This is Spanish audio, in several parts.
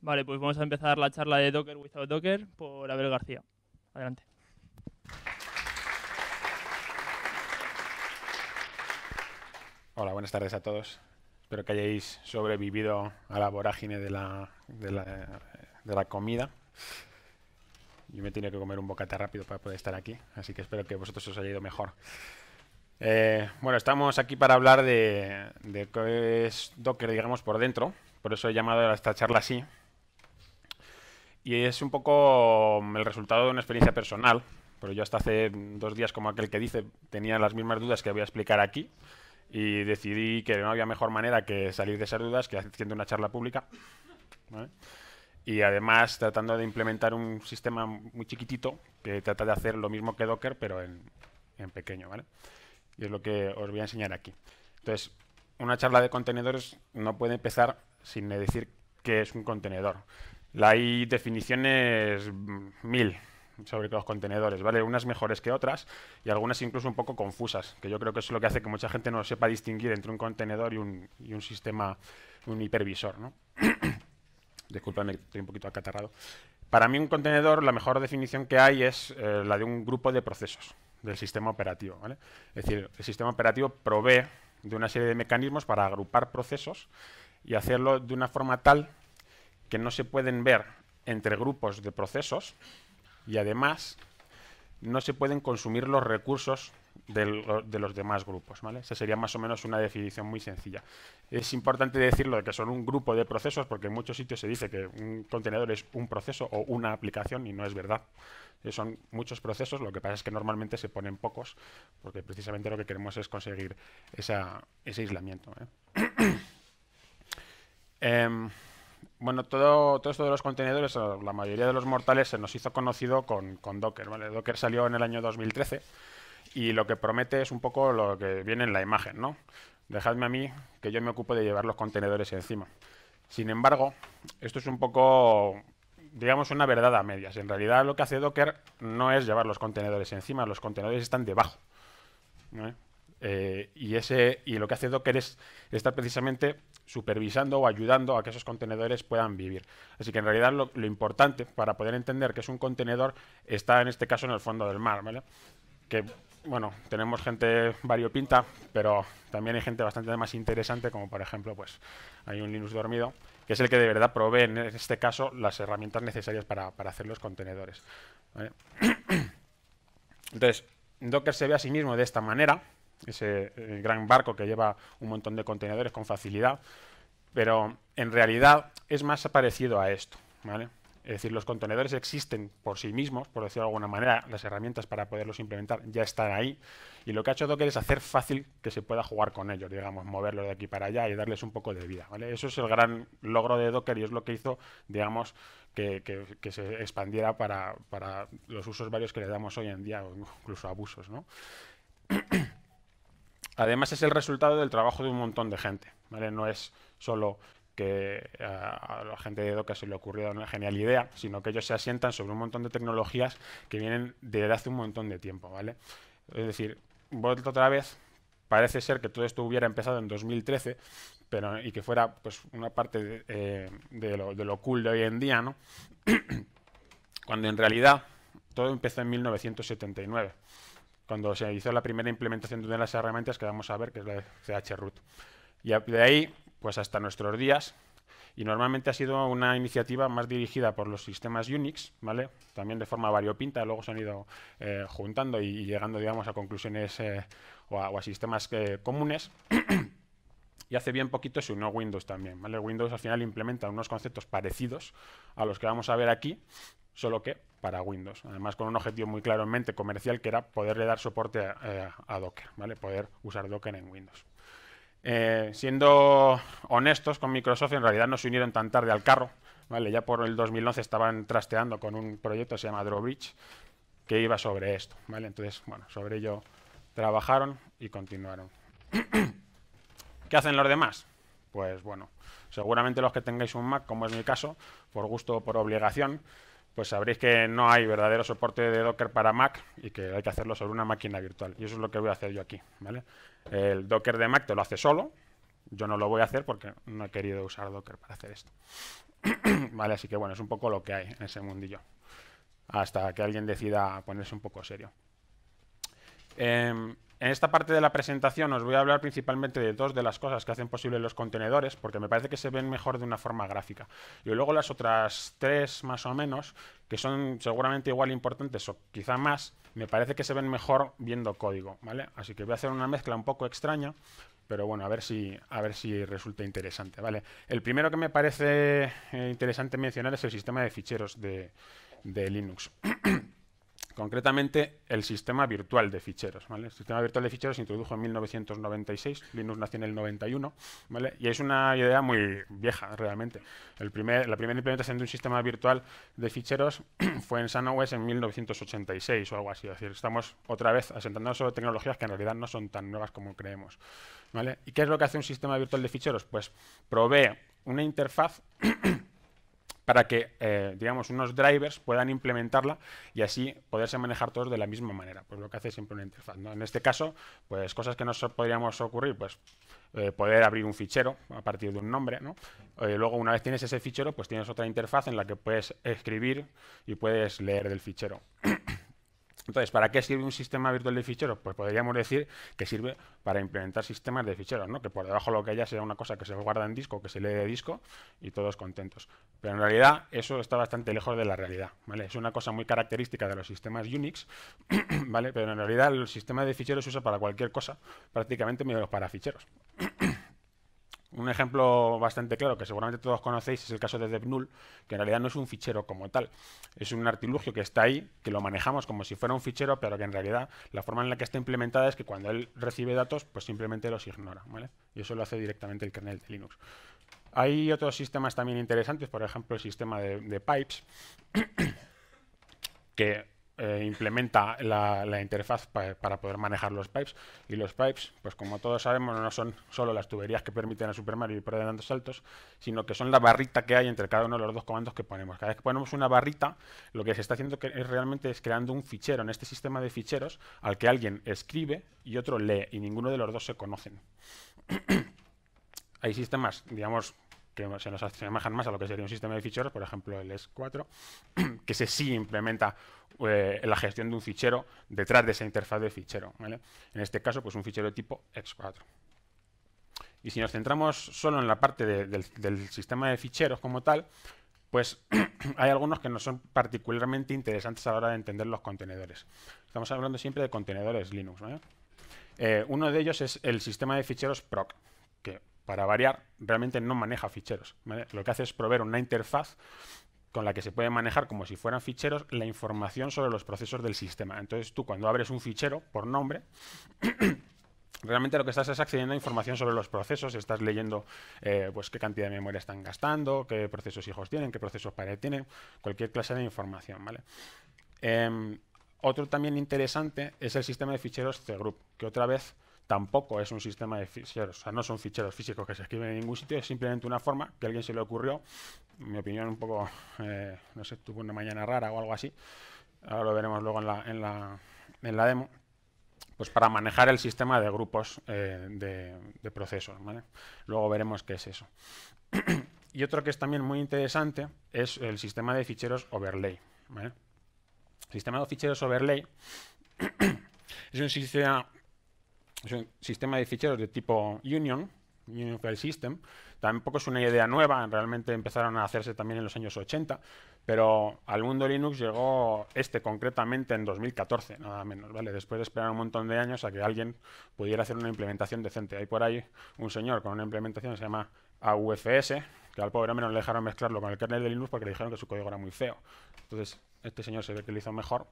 Vale, pues vamos a empezar la charla de Docker Without Docker por Abel García. Adelante. Hola, buenas tardes a todos. Espero que hayáis sobrevivido a la vorágine de la, de la, comida. Yo me he tenido que comer un bocata rápido para poder estar aquí, así que espero que vosotros os haya ido mejor. Eh, bueno, estamos aquí para hablar de, de qué es Docker, digamos, por dentro. Por eso he llamado a esta charla así, y es un poco mm, el resultado de una experiencia personal, pero yo hasta hace dos días, como aquel que dice, tenía las mismas dudas que voy a explicar aquí y decidí que no había mejor manera que salir de esas dudas que haciendo una charla pública. Y además tratando de implementar un sistema muy chiquitito que trata de hacer lo mismo que Docker, pero en, pequeño. ¿vale? Y es lo que os voy a enseñar aquí. Entonces, una charla de contenedores no puede empezar sin decir qué es un contenedor. Hay definiciones mil sobre los contenedores, ¿vale? Unas mejores que otras y algunas incluso un poco confusas, que yo creo que es lo que hace que mucha gente no sepa distinguir entre un contenedor y un, y un sistema, un hipervisor, ¿no? Disculpadme, estoy un poquito acatarrado. Para mí un contenedor, la mejor definición que hay es eh, la de un grupo de procesos del sistema operativo, ¿vale? Es decir, el sistema operativo provee de una serie de mecanismos para agrupar procesos y hacerlo de una forma tal que no se pueden ver entre grupos de procesos y además no se pueden consumir los recursos de, los demás grupos. ¿vale? Esa sería más o menos una definición muy sencilla. Es importante decirlo de que son un grupo de procesos porque en muchos sitios se dice que un contenedor es un proceso o una aplicación y no es verdad. Eh, son muchos procesos, lo que pasa es que normalmente se ponen pocos porque precisamente lo que queremos es conseguir ese aislamiento. ¿eh? Em, bueno, todo, todo esto de los contenedores, la mayoría de los mortales se nos hizo conocido con, Docker. ¿vale? Docker salió en el año 2013 y lo que promete es un poco lo que viene en la imagen, ¿no? Dejadme a mí que yo me ocupo de llevar los contenedores encima. Sin embargo, esto es un poco, digamos, una verdad a medias. En realidad lo que hace Docker no es llevar los contenedores encima, los contenedores están debajo. Eh, y, ese, y lo que hace Docker es estar precisamente supervisando o ayudando a que esos contenedores puedan vivir. Así que en realidad lo, importante para poder entender que es un contenedor está en este caso en el fondo del mar, ¿vale? Que bueno, tenemos gente variopinta, pero también hay gente bastante más interesante, como por ejemplo, pues hay un Linux dormido, que es el que de verdad provee en este caso las herramientas necesarias para, hacer los contenedores. Entonces, Docker se ve a sí mismo de esta manera ese eh, gran barco que lleva un montón de contenedores con facilidad, pero en realidad es más parecido a esto, ¿vale? Es decir, los contenedores existen por sí mismos, por decirlo de alguna manera, las herramientas para poderlos implementar ya están ahí, y lo que ha hecho Docker es hacer fácil que se pueda jugar con ellos, digamos, moverlos de aquí para allá y darles un poco de vida, ¿vale? Eso es el gran logro de Docker y es lo que hizo, digamos, que, que se expandiera para, para los usos varios que le damos hoy en día, o incluso abusos, ¿no? Además es el resultado del trabajo de un montón de gente, ¿vale? No es solo que eh, a, la gente de Edoca se le ocurrió una genial idea, sino que ellos se asientan sobre un montón de tecnologías que vienen de hace un montón de tiempo, ¿vale? Es decir, vuelto otra vez, parece ser que todo esto hubiera empezado en 2013 pero, y que fuera pues, una parte eh, de, lo, de lo cool de hoy en día, ¿no? cuando en realidad todo empezó en 1979 cuando se hizo la primera implementación de una de las herramientas que vamos a ver, que es la chroot. Y de ahí, pues hasta nuestros días, y normalmente ha sido una iniciativa más dirigida por los sistemas Unix, ¿vale? También de forma variopinta, luego se han ido eh, juntando y, llegando, digamos, a conclusiones eh, o, a, sistemas eh, comunes. y hace bien poquito se unió Windows también, ¿vale? Windows al final implementa unos conceptos parecidos a los que vamos a ver aquí, solo que para Windows. Además, con un objetivo muy claro en mente comercial que era poderle dar soporte a, eh, Docker, ¿vale? Poder usar Docker en Windows. Eh, siendo honestos con Microsoft, en realidad no se unieron tan tarde al carro, ¿vale? Ya por el 2011 estaban trasteando con un proyecto que se llama Drawbridge, que iba sobre esto, ¿vale? Entonces, bueno, sobre ello trabajaron y continuaron. ¿Qué hacen los demás? Pues bueno, seguramente los que tengáis un Mac, como es mi caso, por gusto o por obligación, pues sabréis que no hay verdadero soporte de Docker para Mac y que hay que hacerlo sobre una máquina virtual. Y eso es lo que voy a hacer yo aquí, ¿vale? El Docker de Mac te lo hace solo. Yo no lo voy a hacer porque no he querido usar Docker para hacer esto. ¿Vale? Así que bueno, es un poco lo que hay en ese mundillo. Hasta que alguien decida ponerse un poco serio. Em, en esta parte de la presentación os voy a hablar principalmente de dos de las cosas que hacen posible los contenedores, porque me parece que se ven mejor de una forma gráfica. Y luego las otras tres, más o menos, que son seguramente igual importantes o quizá más, me parece que se ven mejor viendo código, ¿vale? Así que voy a hacer una mezcla un poco extraña, pero bueno, a ver si, a ver si resulta interesante, ¿vale? El primero que me parece eh, interesante mencionar es el sistema de ficheros de Linux. concretamente el sistema virtual de ficheros. El sistema virtual de ficheros se introdujo en 1996, Linux nació en el 91, ¿vale? y es una idea muy vieja realmente. El primer, la primera implementación de un sistema virtual de ficheros fue en SunOS en 1986 o algo así. decir, estamos otra vez asentándonos sobre tecnologías que en realidad no son tan nuevas como creemos. ¿vale? ¿Y qué es lo que hace un sistema virtual de ficheros? Pues provee una interfaz para que, eh, digamos, unos drivers puedan implementarla y así poderse manejar todos de la misma manera. Pues lo que hace siempre una interfaz. En este caso, pues cosas que nos podríamos ocurrir, pues eh, poder abrir un fichero a partir de un nombre, ¿no? Eh, luego, una vez tienes ese fichero, pues tienes otra interfaz en la que puedes escribir y puedes leer del fichero. Entonces, ¿para qué sirve un sistema virtual de ficheros? Pues podríamos decir que sirve para implementar sistemas de ficheros, ¿no? que por debajo lo que haya sea una cosa que se guarda en disco, que se lee de disco y todos contentos. Pero en realidad eso está bastante lejos de la realidad. Es una cosa muy característica de los sistemas Unix, ¿vale? pero en realidad el sistema de ficheros se usa para cualquier cosa, prácticamente menos para ficheros. Un ejemplo bastante claro que seguramente todos conocéis es el caso de DevNull, que en realidad no es un fichero como tal, es un artilugio que está ahí, que lo manejamos como si fuera un fichero, pero que en realidad la forma en la que está implementada es que cuando él recibe datos, pues simplemente los ignora, ¿vale? Y eso lo hace directamente el kernel de Linux. Hay otros sistemas también interesantes, por ejemplo el sistema de, de pipes, que eh, implementa la, interfaz para poder manejar los pipes. Y los pipes, pues como todos sabemos, no son solo las tuberías que permiten a Super Mario ir dando saltos, sino que son la barrita que hay entre cada uno de los dos comandos que ponemos. Cada vez que ponemos una barrita, lo que se está haciendo es realmente es creando un fichero en este sistema de ficheros al que alguien escribe y otro lee, y ninguno de los dos se conocen. hay sistemas, digamos, que se nos asemejan más a lo que sería un sistema de ficheros, por ejemplo el S4, que se sí implementa eh, la gestión de un fichero detrás de esa interfaz de fichero. En este caso, pues un fichero de tipo X4. Y si nos centramos solo en la parte del, sistema de ficheros como tal, pues hay algunos que no son particularmente interesantes a la hora de entender los contenedores. Estamos hablando siempre de contenedores Linux. Eh, uno de ellos es el sistema de ficheros PROC, que para variar, realmente no maneja ficheros. Lo que hace es proveer una interfaz con la que se puede manejar como si fueran ficheros la información sobre los procesos del sistema. Entonces tú cuando abres un fichero por nombre, realmente lo que estás es accediendo a información sobre los procesos, estás leyendo eh, pues qué cantidad de memoria están gastando, qué procesos hijos tienen, qué procesos pared tienen, cualquier clase de información. ¿vale? Em, otro también interesante es el sistema de ficheros CGroup, que otra vez tampoco es un sistema de ficheros, o sea, no son ficheros físicos que se escriben en ningún sitio, es simplemente una forma que a alguien se le ocurrió, en mi opinión un poco, eh, no sé, tuvo una mañana rara o algo así, ahora lo veremos luego en la, demo, pues para manejar el sistema de grupos eh, de, de, procesos. ¿vale? Luego veremos qué es eso. y otro que es también muy interesante es el sistema de ficheros overlay. ¿vale? El sistema de ficheros overlay es un sistema es un sistema de ficheros de tipo Union, Union File System. Tampoco es una idea nueva, realmente empezaron a hacerse también en los años 80, pero al mundo Linux llegó este concretamente en 2014, nada menos, ¿vale? Después de esperar un montón de años a que alguien pudiera hacer una implementación decente. Hay por ahí un señor con una implementación que se llama AUFS, que al pobre hombre le dejaron mezclarlo con el kernel de Linux porque le dijeron que su código era muy feo. Entonces, este señor se ve que lo hizo mejor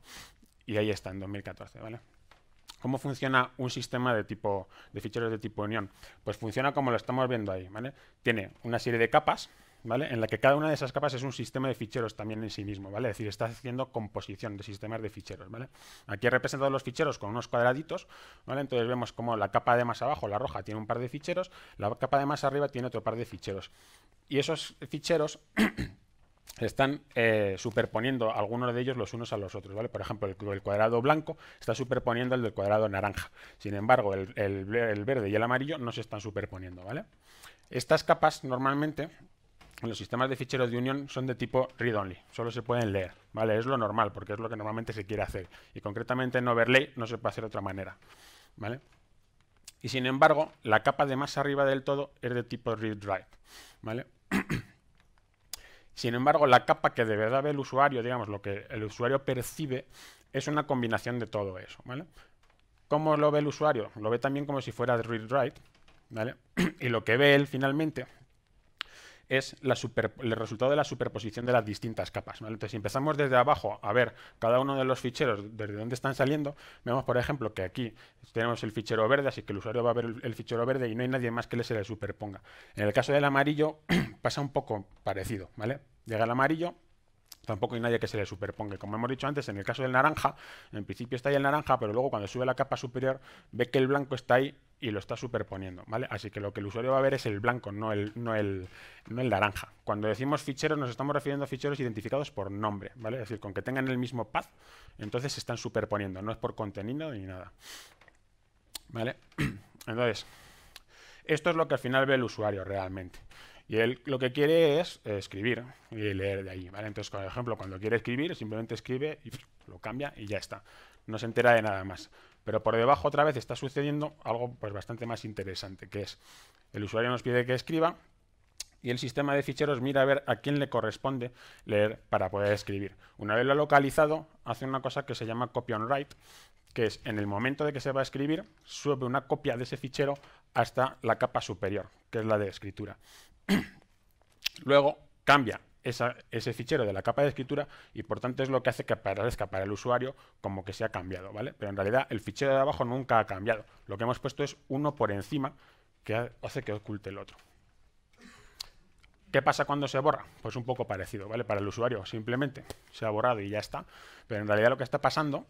y ahí está, en 2014, ¿vale? ¿Cómo funciona un sistema de, tipo, de ficheros de tipo unión? Pues funciona como lo estamos viendo ahí. ¿vale? Tiene una serie de capas, ¿Vale? En la que cada una de esas capas es un sistema de ficheros también en sí mismo, ¿vale? Es decir, está haciendo composición de sistemas de ficheros, ¿vale? Aquí he representado los ficheros con unos cuadraditos, ¿vale? Entonces vemos como la capa de más abajo, la roja, tiene un par de ficheros, la capa de más arriba tiene otro par de ficheros. Y esos ficheros están eh, superponiendo algunos de ellos los unos a los otros, ¿vale? Por ejemplo, el, cuadrado blanco está superponiendo el del cuadrado naranja. Sin embargo, el, verde y el amarillo no se están superponiendo, ¿vale? Estas capas normalmente en los sistemas de ficheros de unión son de tipo read-only, solo se pueden leer, ¿vale? Es lo normal, porque es lo que normalmente se quiere hacer. Y concretamente en overlay no se puede hacer de otra manera, ¿vale? Y sin embargo, la capa de más arriba del todo es de tipo read-write, ¿vale? Sin embargo, la capa que de verdad ve el usuario, digamos, lo que el usuario percibe, es una combinación de todo eso, ¿vale? ¿Cómo lo ve el usuario? Lo ve también como si fuera read-write, ¿vale? y lo que ve él finalmente es el resultado de la superposición de las distintas capas. Entonces, si empezamos desde abajo a ver cada uno de los ficheros desde dónde están saliendo, vemos, por ejemplo, que aquí tenemos el fichero verde, así que el usuario va a ver el, fichero verde y no hay nadie más que le se le superponga. En el caso del amarillo pasa un poco parecido, ¿vale? Llega el amarillo, tampoco hay nadie que se le superponga. Como hemos dicho antes, en el caso del naranja, en principio está ahí el naranja, pero luego cuando sube la capa superior ve que el blanco está ahí y lo está superponiendo, ¿vale? Así que lo que el usuario va a ver es el blanco, no el, no el, el naranja. Cuando decimos ficheros nos estamos refiriendo a ficheros identificados por nombre, ¿vale? Es decir, con que tengan el mismo path, entonces se están superponiendo, no es por contenido ni nada. ¿Vale? Entonces, esto es lo que al final ve el usuario realmente. Y él lo que quiere es eh, escribir y leer de ahí, ¿vale? Entonces, por ejemplo, cuando quiere escribir, simplemente escribe y lo cambia y ya está. No se entera de nada más. Pero por debajo otra vez está sucediendo algo pues, bastante más interesante, que es el usuario nos pide que escriba y el sistema de ficheros mira a ver a quién le corresponde leer para poder escribir. Una vez lo ha localizado, hace una cosa que se llama copy on write, que es en el momento de que se va a escribir, sube una copia de ese fichero hasta la capa superior, que es la de escritura. Luego cambia ese fichero de la capa de escritura y por tanto es lo que hace que aparezca para el usuario como que se ha cambiado, ¿vale? Pero en realidad el fichero de abajo nunca ha cambiado. Lo que hemos puesto es uno por encima que hace que oculte el otro. ¿Qué pasa cuando se borra? Pues un poco parecido, ¿vale? Para el usuario simplemente se ha borrado y ya está. Pero en realidad lo que está pasando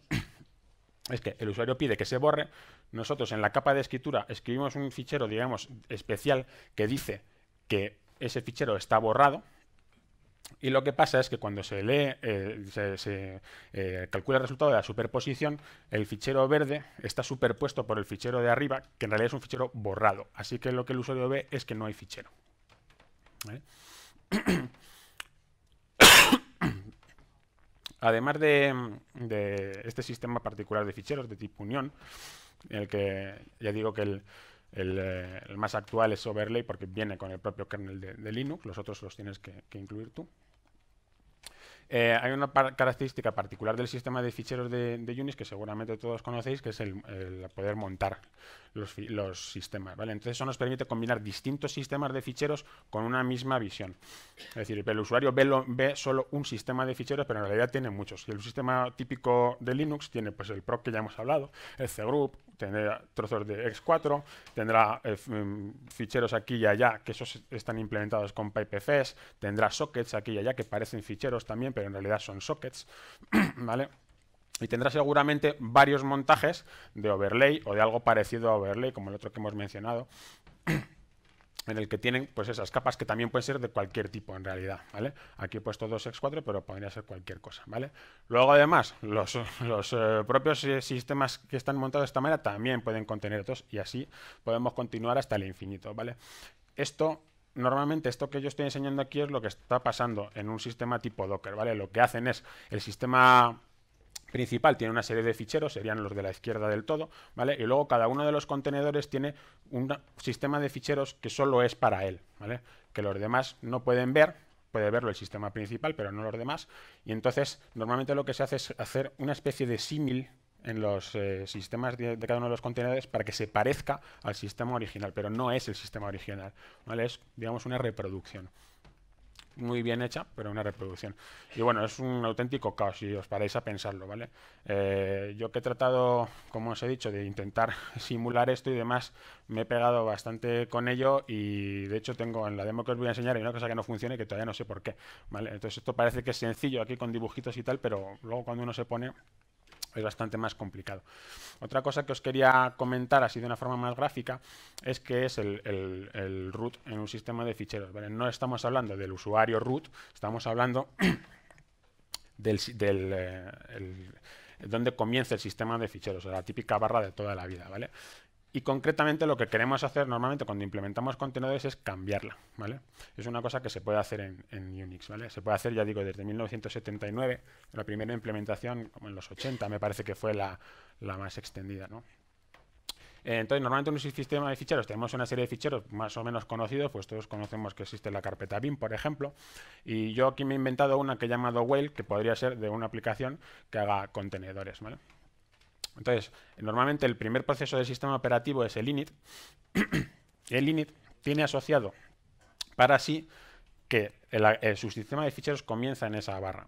es que el usuario pide que se borre. Nosotros en la capa de escritura escribimos un fichero, digamos, especial que dice que ese fichero está borrado, y lo que pasa es que cuando se lee, eh, se, eh, calcula el resultado de la superposición, el fichero verde está superpuesto por el fichero de arriba, que en realidad es un fichero borrado. Así que lo que el usuario ve es que no hay fichero. Además de, este sistema particular de ficheros de tipo unión, en el que ya digo que el, eh, el, más actual es Overlay porque viene con el propio kernel de, Linux, los otros los tienes que, incluir tú. Eh, hay una característica particular del sistema de ficheros de, Unix que seguramente todos conocéis, que es el poder montar los, sistemas. ¿vale? Entonces eso nos permite combinar distintos sistemas de ficheros con una misma visión. Es decir, el usuario ve, lo, ve solo un sistema de ficheros, pero en realidad tiene muchos. El sistema típico de Linux tiene pues el PROC que ya hemos hablado, el cgroup, tendrá trozos de X4, tendrá eh, mm, ficheros aquí y allá, que esos están implementados con PipeFS, e tendrá sockets aquí y allá que parecen ficheros también, pero en realidad son sockets, ¿vale? y tendrá seguramente varios montajes de overlay o de algo parecido a overlay, como el otro que hemos mencionado, en el que tienen pues esas capas que también pueden ser de cualquier tipo en realidad, ¿vale? Aquí he puesto 2x4, pero podría ser cualquier cosa, ¿vale? Luego además, los, eh, propios eh, sistemas que están montados de esta manera también pueden contener otros y así podemos continuar hasta el infinito, ¿vale? Esto normalmente esto que yo estoy enseñando aquí es lo que está pasando en un sistema tipo Docker, ¿vale? Lo que hacen es el sistema principal tiene una serie de ficheros, serían los de la izquierda del todo, ¿vale? Y luego cada uno de los contenedores tiene un sistema de ficheros que solo es para él, ¿vale? Que los demás no pueden ver, puede verlo el sistema principal, pero no los demás. Y entonces, normalmente lo que se hace es hacer una especie de símil en los eh, sistemas de, de, cada uno de los contenedores para que se parezca al sistema original, pero no es el sistema original, ¿vale? Es, digamos, una reproducción muy bien hecha, pero una reproducción. Y bueno, es un auténtico caos si os paráis a pensarlo, ¿vale? Eh, yo que he tratado, como os he dicho, de intentar simular esto y demás, me he pegado bastante con ello y de hecho tengo en la demo que os voy a enseñar hay una cosa que no funciona y que todavía no sé por qué, ¿vale? Entonces esto parece que es sencillo aquí con dibujitos y tal, pero luego cuando uno se pone es bastante más complicado. Otra cosa que os quería comentar, así de una forma más gráfica, es que es el, root en un sistema de ficheros. No estamos hablando del usuario root, estamos hablando del, eh, donde comienza el sistema de ficheros, la típica barra de toda la vida, ¿vale? Y concretamente lo que queremos hacer normalmente cuando implementamos contenedores es cambiarla, ¿vale? Es una cosa que se puede hacer en, Unix, ¿vale? Se puede hacer, ya digo, desde 1979, la primera implementación, como en los 80, me parece que fue la, más extendida, ¿no? Eh, entonces, normalmente en un sistema de ficheros tenemos una serie de ficheros más o menos conocidos, pues todos conocemos que existe la carpeta BIM, por ejemplo, y yo aquí me he inventado una que he llamado whale, que podría ser de una aplicación que haga contenedores, ¿vale? Entonces, normalmente el primer proceso del sistema operativo es el init. el init tiene asociado para sí que su sistema de ficheros comienza en esa barra,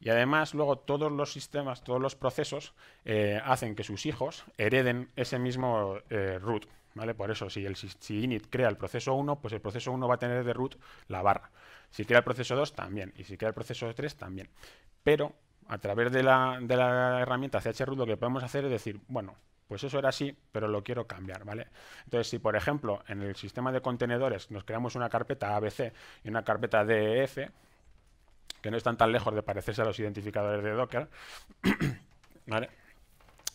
Y además luego todos los sistemas, todos los procesos eh, hacen que sus hijos hereden ese mismo eh, root, ¿vale? Por eso si, el, si init crea el proceso 1, pues el proceso 1 va a tener de root la barra. Si crea el proceso 2, también. Y si crea el proceso 3, también. Pero a través de la, herramienta chroot lo que podemos hacer es decir, bueno, pues eso era así, pero lo quiero cambiar, ¿vale? Entonces, si por ejemplo en el sistema de contenedores nos creamos una carpeta ABC y una carpeta DEF, que no están tan lejos de parecerse a los identificadores de Docker, ¿vale?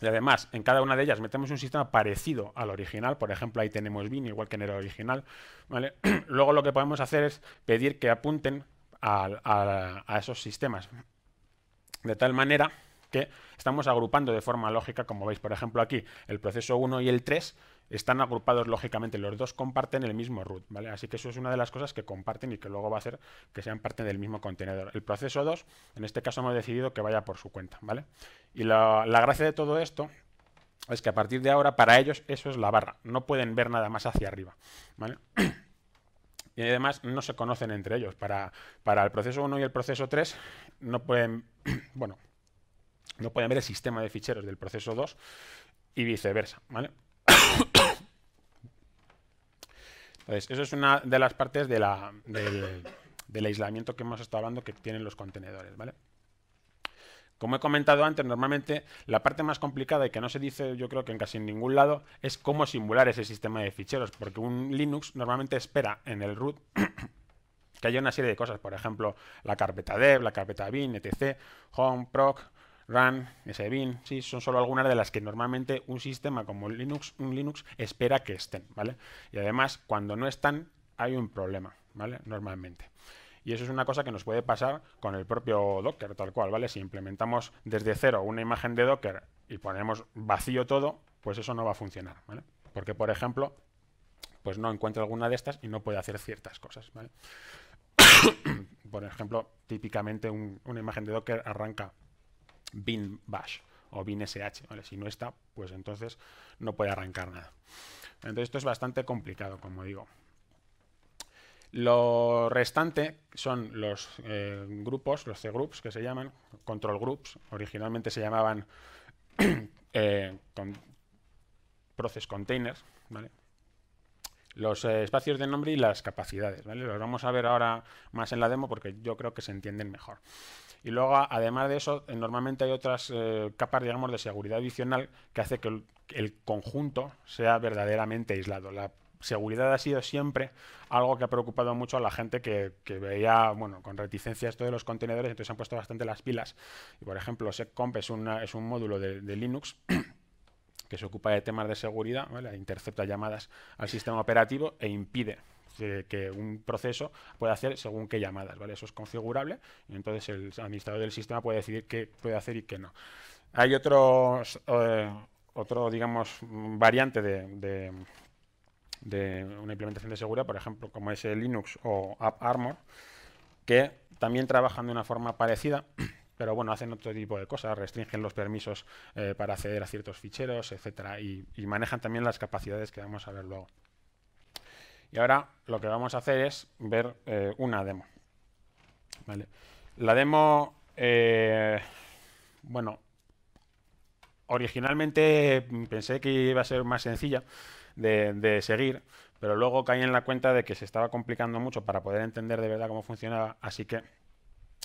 Y además, en cada una de ellas metemos un sistema parecido al original. Por ejemplo, ahí tenemos bin, igual que en el original. ¿vale? Luego lo que podemos hacer es pedir que apunten a, a esos sistemas de tal manera que estamos agrupando de forma lógica, como veis, por ejemplo, aquí el proceso 1 y el 3 están agrupados lógicamente, los dos comparten el mismo root, ¿vale? Así que eso es una de las cosas que comparten y que luego va a hacer que sean parte del mismo contenedor. El proceso 2, en este caso hemos decidido que vaya por su cuenta, ¿vale? Y la, la gracia de todo esto es que a partir de ahora, para ellos, eso es la barra, no pueden ver nada más hacia arriba, ¿vale? y además no se conocen entre ellos. Para, el proceso 1 y el proceso 3 no pueden, bueno, no pueden ver el sistema de ficheros del proceso 2 y viceversa. ¿vale? Entonces, eso es una de las partes del, del aislamiento que hemos estado hablando que tienen los contenedores. ¿vale? Como he comentado antes, normalmente la parte más complicada y que no se dice yo creo que en casi ningún lado es cómo simular ese sistema de ficheros, porque un Linux normalmente espera en el root que haya una serie de cosas, por ejemplo, la carpeta dev, la carpeta bin, etc, home, proc, run, bin, sí, son solo algunas de las que normalmente un sistema como Linux, un Linux espera que estén, ¿vale? Y además, cuando no están, hay un problema, ¿vale? Normalmente. Y eso es una cosa que nos puede pasar con el propio Docker, tal cual, ¿vale? Si implementamos desde cero una imagen de Docker y ponemos vacío todo, pues eso no va a funcionar, ¿vale? Porque, por ejemplo, pues no encuentra alguna de estas y no puede hacer ciertas cosas, ¿vale? por ejemplo, típicamente una imagen de Docker arranca bin bash o bin sh, ¿vale? Si no está, pues entonces no puede arrancar nada. Entonces esto es bastante complicado, como digo. Lo restante son los eh, grupos, los C-groups que se llaman, control groups, originalmente se llamaban eh, process containers, los eh, espacios de nombre y las capacidades. Los vamos a ver ahora más en la demo porque yo creo que se entienden mejor. Y luego, además de eso, normalmente hay otras capas, digamos, de seguridad adicional que hace que el, conjunto sea verdaderamente aislado seguridad ha sido siempre algo que ha preocupado mucho a la gente que, veía, bueno, con reticencia esto de los contenedores, entonces han puesto bastante las pilas. Y por ejemplo, SecComp es, un módulo de, Linux que se ocupa de temas de seguridad, intercepta llamadas al sistema operativo e impide que un proceso pueda hacer según qué llamadas, Eso es configurable y entonces el administrador del sistema puede decidir qué puede hacer y qué no. Hay eh, otro, digamos, variante de, de una implementación de seguridad, por ejemplo, como es Linux o AppArmor, que también trabajan de una forma parecida, pero bueno, hacen otro tipo de cosas, restringen los permisos eh, para acceder a ciertos ficheros, etcétera, y, manejan también las capacidades que vamos a ver luego. Y ahora lo que vamos a hacer es ver eh, una demo. Vale. La demo, eh, bueno, originalmente mm, pensé que iba a ser más sencilla, de, seguir, pero luego caí en la cuenta de que se estaba complicando mucho para poder entender de verdad cómo funcionaba, así que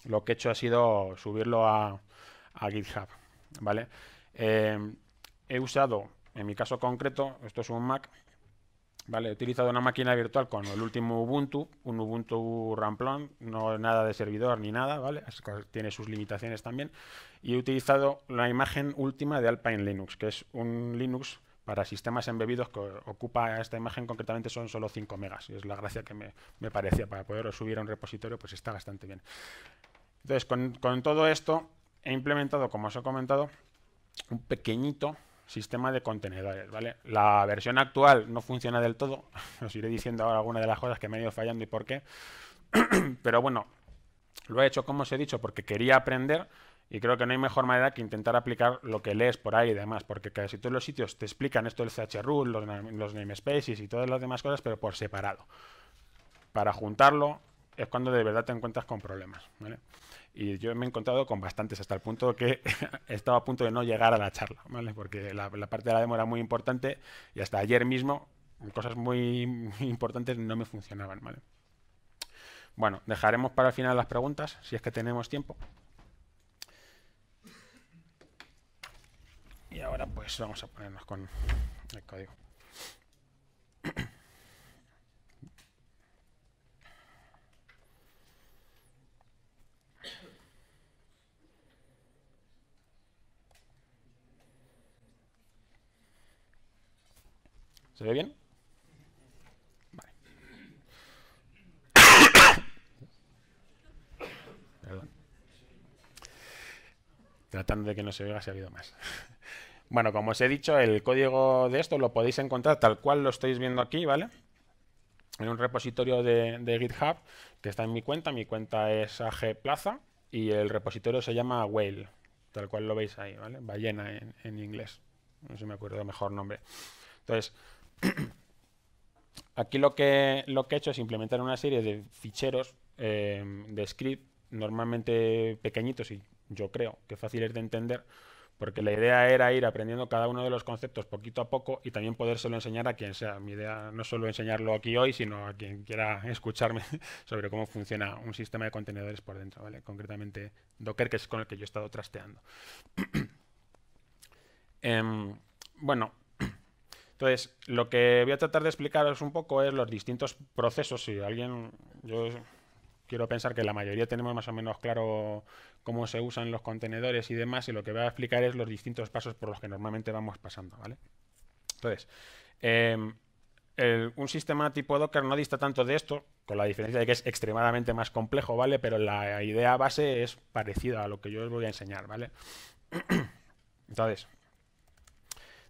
lo que he hecho ha sido subirlo a, GitHub, ¿vale? Eh, he usado, en mi caso concreto, esto es un Mac, ¿vale? He utilizado una máquina virtual con el último Ubuntu, un Ubuntu ramplón, no nada de servidor ni nada, ¿vale? Tiene sus limitaciones también. Y he utilizado la imagen última de Alpine Linux, que es un Linux para sistemas embebidos que ocupa esta imagen concretamente son solo 5 megas. Y es la gracia que me, me parecía. Para poder subir a un repositorio pues está bastante bien. Entonces, con, todo esto he implementado, como os he comentado, un pequeñito sistema de contenedores, ¿vale? La versión actual no funciona del todo, os iré diciendo ahora algunas de las cosas que me han ido fallando y por qué, pero bueno, lo he hecho como os he dicho porque quería aprender y creo que no hay mejor manera que intentar aplicar lo que lees por ahí y demás, porque casi todos los sitios te explican esto del CHRU, los, los namespaces y todas las demás cosas, pero por separado. Para juntarlo es cuando de verdad te encuentras con problemas. Y yo me he encontrado con bastantes hasta el punto que estaba a punto de no llegar a la charla, ¿vale? porque la, parte de la demo era muy importante y hasta ayer mismo cosas muy, importantes no me funcionaban. ¿vale? Bueno, dejaremos para el final las preguntas, si es que tenemos tiempo. Y ahora pues vamos a ponernos con el código. ¿Se ve bien? Vale. Perdón. Tratando de que no se vea, si ha habido más. Bueno, como os he dicho, el código de esto lo podéis encontrar tal cual lo estáis viendo aquí, ¿vale? En un repositorio de, GitHub que está en mi cuenta. Mi cuenta es plaza y el repositorio se llama Whale, tal cual lo veis ahí, ¿vale? Ballena en, inglés. No sé si me acuerdo mejor nombre. Entonces, aquí lo que, lo que he hecho es implementar una serie de ficheros eh, de script normalmente pequeñitos y yo creo que fáciles de entender porque la idea era ir aprendiendo cada uno de los conceptos poquito a poco y también podérselo enseñar a quien sea. Mi idea no solo enseñarlo aquí hoy, sino a quien quiera escucharme sobre cómo funciona un sistema de contenedores por dentro, ¿vale? Concretamente Docker, que es con el que yo he estado trasteando. Em, bueno, entonces, lo que voy a tratar de explicaros un poco es los distintos procesos. Si alguien, yo quiero pensar que la mayoría tenemos más o menos claro cómo se usan los contenedores y demás, y lo que voy a explicar es los distintos pasos por los que normalmente vamos pasando, ¿vale? Entonces, em, un sistema tipo Docker no dista tanto de esto, con la diferencia de que es extremadamente más complejo, ¿vale? Pero la idea base es parecida a lo que yo os voy a enseñar, ¿vale? Entonces,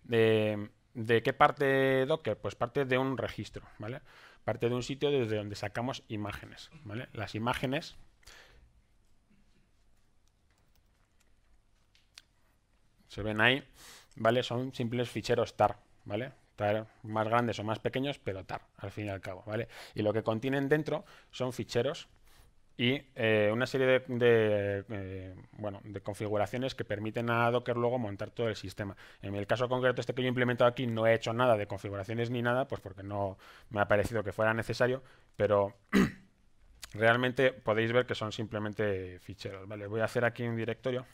de, ¿de qué parte Docker? Pues parte de un registro, ¿vale? Parte de un sitio desde donde sacamos imágenes, ¿vale? Las imágenes se ven ahí, ¿vale? Son simples ficheros tar, ¿vale? Tar más grandes o más pequeños, pero tar, al fin y al cabo, ¿vale? Y lo que contienen dentro son ficheros y eh, una serie de, eh, bueno, de configuraciones que permiten a Docker luego montar todo el sistema. En el caso concreto este que yo he implementado aquí no he hecho nada de configuraciones ni nada, pues porque no me ha parecido que fuera necesario, pero realmente podéis ver que son simplemente ficheros. Vale, voy a hacer aquí un directorio.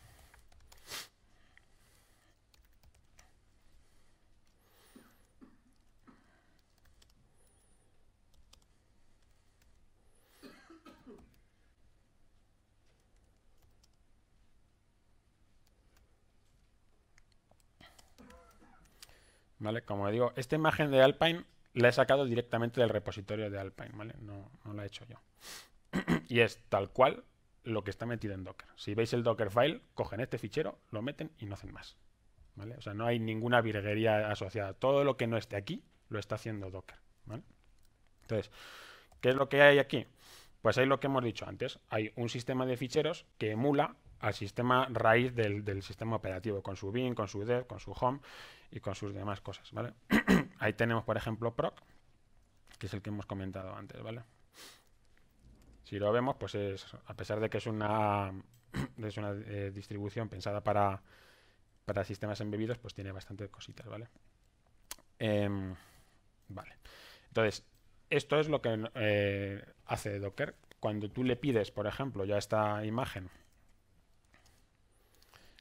¿vale? Como digo, esta imagen de Alpine la he sacado directamente del repositorio de Alpine, ¿vale? No, la he hecho yo. y es tal cual lo que está metido en Docker. Si veis el Dockerfile, cogen este fichero, lo meten y no hacen más. O sea, no hay ninguna virguería asociada. Todo lo que no esté aquí, lo está haciendo Docker. Entonces, ¿qué es lo que hay aquí? Pues hay lo que hemos dicho antes. Hay un sistema de ficheros que emula al sistema raíz del, sistema operativo, con su bin, con su dev, con su home y con sus demás cosas, ¿vale? Ahí tenemos, por ejemplo, proc, que es el que hemos comentado antes, ¿vale? Si lo vemos, pues es, a pesar de que es una, una eh, distribución pensada para, para sistemas embebidos, pues tiene bastantes cositas, ¿vale? Em, vale. Entonces, esto es lo que eh, hace Docker. Cuando tú le pides, por ejemplo, ya esta imagen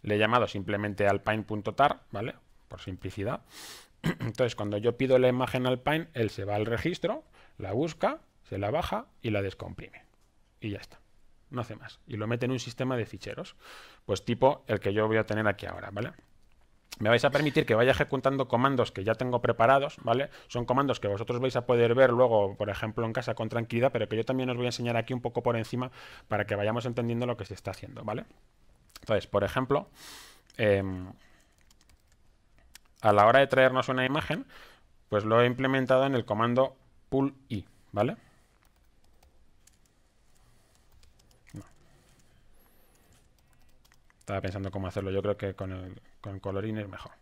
le he llamado simplemente alpine.tar, ¿vale? Por simplicidad. Entonces, cuando yo pido la imagen alpine, él se va al registro, la busca, se la baja y la descomprime. Y ya está. No hace más. Y lo mete en un sistema de ficheros. Pues tipo el que yo voy a tener aquí ahora, ¿vale? me vais a permitir que vaya ejecutando comandos que ya tengo preparados, ¿vale? Son comandos que vosotros vais a poder ver luego, por ejemplo, en casa con tranquilidad, pero que yo también os voy a enseñar aquí un poco por encima para que vayamos entendiendo lo que se está haciendo, ¿vale? Entonces, por ejemplo, em, a la hora de traernos una imagen, pues lo he implementado en el comando pull i, ¿vale? No. Estaba pensando cómo hacerlo. Yo creo que con, el, con colorín es mejor.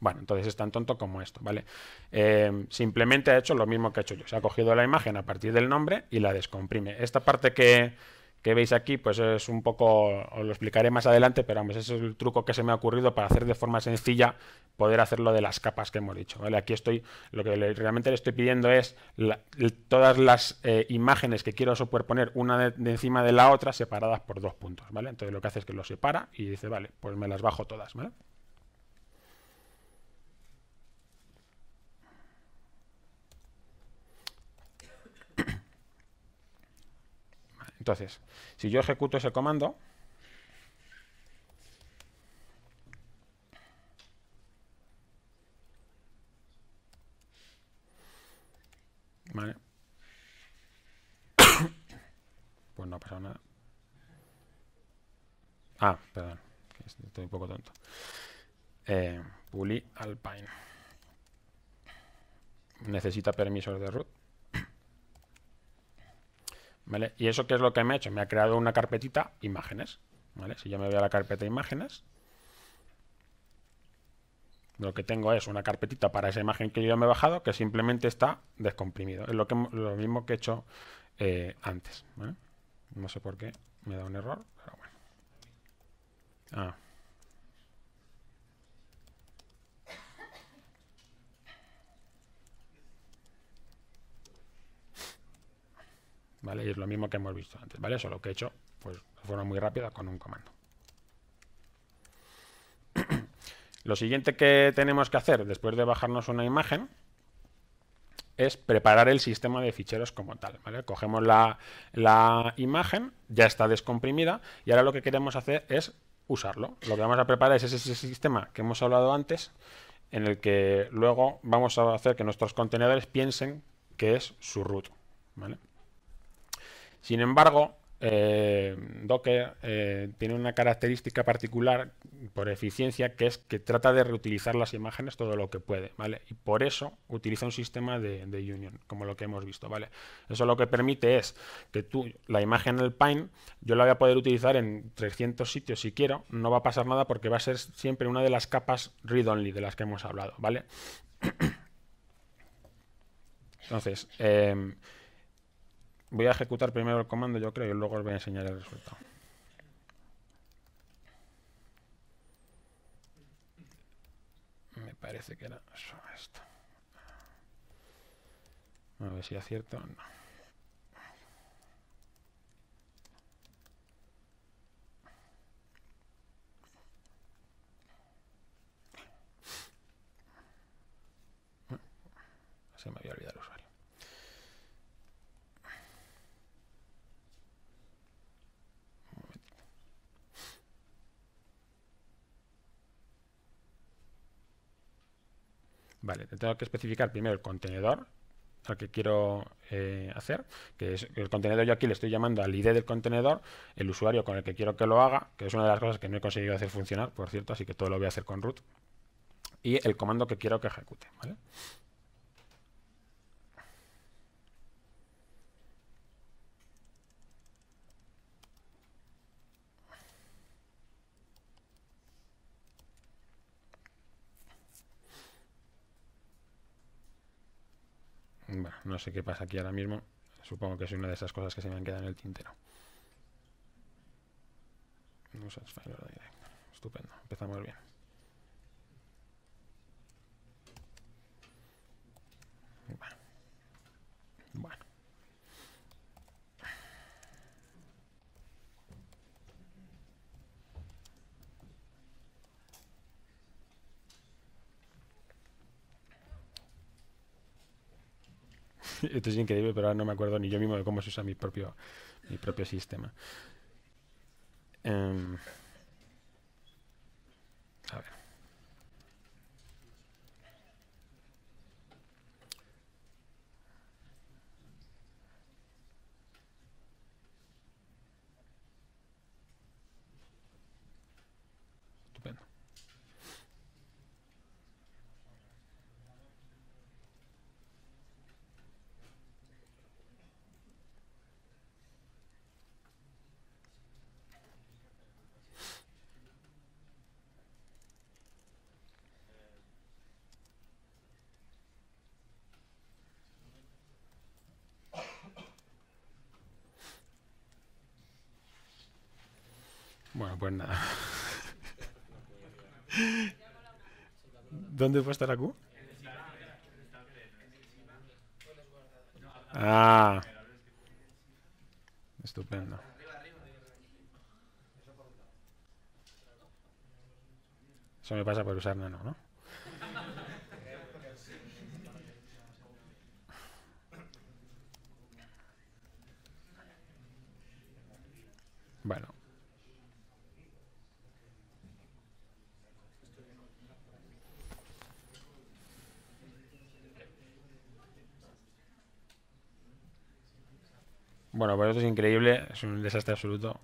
Bueno, entonces es tan tonto como esto, ¿vale? Eh, simplemente ha hecho lo mismo que he hecho yo. Se ha cogido la imagen a partir del nombre y la descomprime. Esta parte que, veis aquí, pues es un poco, os lo explicaré más adelante, pero vamos, ese es el truco que se me ha ocurrido para hacer de forma sencilla poder hacerlo de las capas que hemos dicho. ¿vale? Aquí estoy, lo que realmente le estoy pidiendo es todas las eh, imágenes que quiero superponer una de, encima de la otra separadas por dos puntos. ¿vale? Entonces lo que hace es que lo separa y dice, vale, pues me las bajo todas. ¿vale? Entonces, si yo ejecuto ese comando, Vale. pues no ha pasado nada. Ah, perdón. Estoy un poco tonto. Puli eh, Alpine. Necesita permisos de root. ¿Y eso qué es lo que me ha hecho? Me ha creado una carpetita imágenes. ¿Vale? Si yo me voy a la carpeta imágenes, lo que tengo es una carpetita para esa imagen que yo me he bajado que simplemente está descomprimido. Es lo, mismo que he hecho eh, antes. No sé por qué me da un error, pero bueno. Ah. Y es lo mismo que hemos visto antes, ¿vale? Solo que he hecho pues, de forma muy rápida con un comando. lo siguiente que tenemos que hacer después de bajarnos una imagen es preparar el sistema de ficheros como tal. Cogemos la, la imagen, ya está descomprimida, y ahora lo que queremos hacer es usarlo. Lo que vamos a preparar es ese sistema que hemos hablado antes, en el que luego vamos a hacer que nuestros contenedores piensen que es su root. ¿vale? Sin embargo, eh, Docker eh, tiene una característica particular por eficiencia que es que trata de reutilizar las imágenes todo lo que puede, ¿vale? Y por eso utiliza un sistema de, union, como lo que hemos visto, ¿vale? Eso lo que permite es que tú, la imagen del Pine, yo la voy a poder utilizar en 300 sitios si quiero, no va a pasar nada porque va a ser siempre una de las capas read-only de las que hemos hablado, ¿vale? Entonces, em, Voy a ejecutar primero el comando, yo creo, y luego os voy a enseñar el resultado. Me parece que era eso, esto. A ver si acierto o no. Se me había olvidado Vale, tengo que especificar primero el contenedor al que quiero eh, hacer, que es el contenedor yo aquí le estoy llamando al ID del contenedor, el usuario con el que quiero que lo haga, que es una de las cosas que no he conseguido hacer funcionar, por cierto, así que todo lo voy a hacer con root, y el comando que quiero que ejecute. ¿vale? no sé qué pasa aquí ahora mismo. Supongo que es una de esas cosas que se me han quedado en el tintero. No Estupendo, empezamos bien. Bueno. bueno. Esto es increíble, pero ahora no me acuerdo ni yo mismo de cómo se usa mi propio, mi propio sistema. Em, a ver. Pues ¿Dónde fue estar la Q? Ah. Estupendo. Eso me pasa por usar nano, ¿no? Bueno. Bueno, pues esto es increíble, es un desastre absoluto.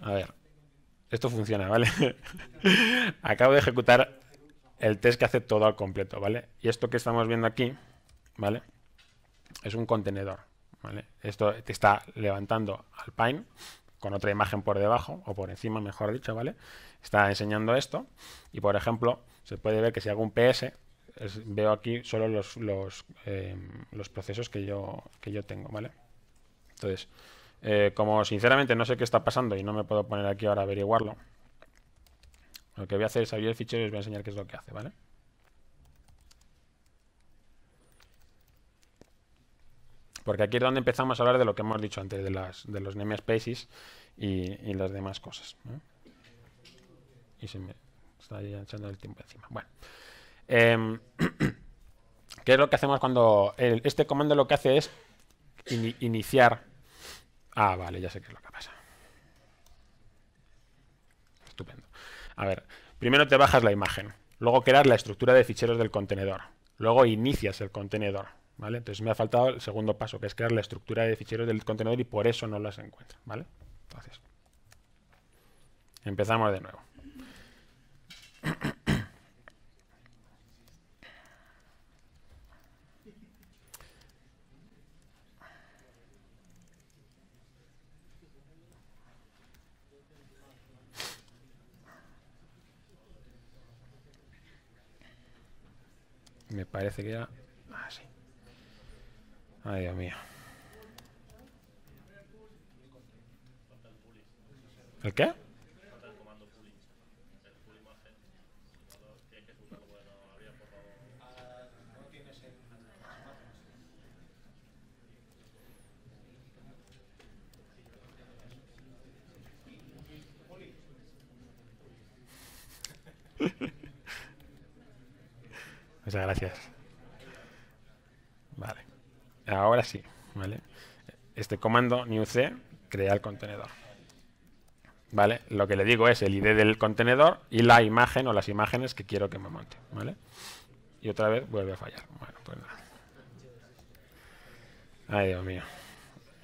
A ver, esto funciona, ¿vale? Acabo de ejecutar el test que hace todo al completo, ¿vale? Y esto que estamos viendo aquí, ¿vale? Es un contenedor, ¿vale? Esto te está levantando al Pine, con otra imagen por debajo, o por encima, mejor dicho, ¿vale? Está enseñando esto. Y por ejemplo, se puede ver que si hago un PS, veo aquí solo los, eh, los, procesos que yo, que yo tengo, ¿vale? Entonces, eh, como sinceramente no sé qué está pasando y no me puedo poner aquí ahora a averiguarlo, lo que voy a hacer es abrir el fichero y os voy a enseñar qué es lo que hace, ¿vale? porque aquí es donde empezamos a hablar de lo que hemos dicho antes, de, las, de los namespaces y, las demás cosas. Y se me está echando el tiempo encima. Bueno. Em, ¿Qué es lo que hacemos cuando... este comando lo que hace es iniciar... Ah, vale, ya sé qué es lo que pasa. Estupendo. A ver, primero te bajas la imagen, luego creas la estructura de ficheros del contenedor, luego inicias el contenedor, entonces me ha faltado el segundo paso, que es crear la estructura de ficheros del contenedor y por eso no las encuentro, ¿vale? Entonces, empezamos de nuevo. Me parece que ya Ay, Dios mío. ¿El qué? El comando Pulit. El Pulit más, Tiene que escucharlo de nuevo, Aurelia, por favor. No tiene que ser. Muchas gracias. Ahora sí, ¿vale? Este comando new crea el contenedor. ¿Vale? Lo que le digo es el ID del contenedor y la imagen o las imágenes que quiero que me monte, ¿vale? Y otra vez vuelve a fallar. Bueno, pues nada. Ay, Dios mío.